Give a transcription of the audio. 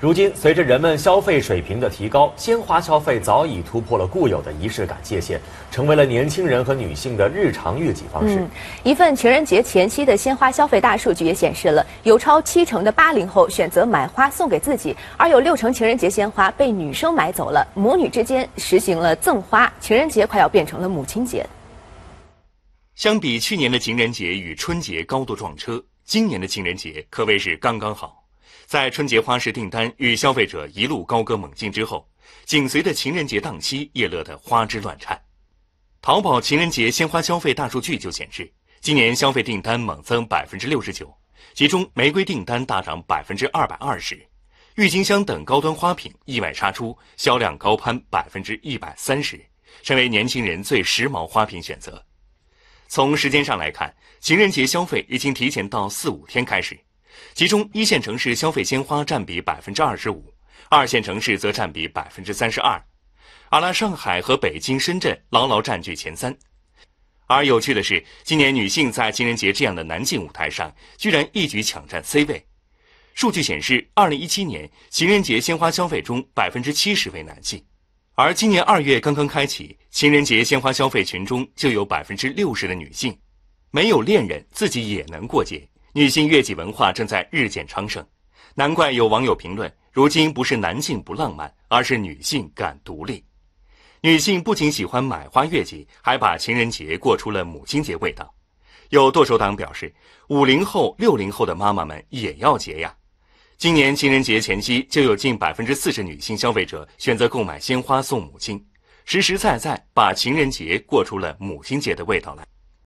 如今，随着人们消费水平的提高，鲜花消费早已突破了固有的仪式感界限，成为了年轻人和女性的日常悦己方式。一份情人节前夕的鲜花消费大数据也显示了，有超七成的八零后选择买花送给自己，而有六成情人节鲜花被女生买走了，母女之间实行了赠花。情人节快要变成了母亲节。相比去年的情人节与春节高度撞车，今年的情人节可谓是刚刚好。在春节花市订单与消费者一路高歌猛进之后，紧随着情人节档期也乐得花枝乱颤。淘宝情人节鲜花消费大数据就显示，今年消费订单猛增百分之六十九，其中玫瑰订单大涨百分之二百二十，郁金香等高端花品意外杀出，销量高攀百分之一百三十。成为年轻人最时髦花品选择，从时间上来看，情人节消费已经提前到四五天开始。其中，一线城市消费鲜花占比百分之二十五，二线城市则占比百分之三十二。阿拉上海和北京、深圳牢牢占据前三。而有趣的是，今年女性在情人节这样的男性舞台上，居然一举抢占 C 位。数据显示，二零一七年情人节鲜花消费中，百分之七十为男性，而今年二月刚刚开启情人节鲜花消费群中，就有百分之六十的女性，没有恋人自己也能过节。女性月季文化正在日渐昌盛，难怪有网友评论：如今不是男性不浪漫，而是女性敢独立。女性不仅喜欢买花月季，还把情人节过出了母亲节味道。有剁手党表示：“五零后、六零后的妈妈们也要节呀！”今年情人节前夕，就有近百分之四十女性消费者选择购买鲜花送母亲，实实在在把情人节过出了母亲节的味道来。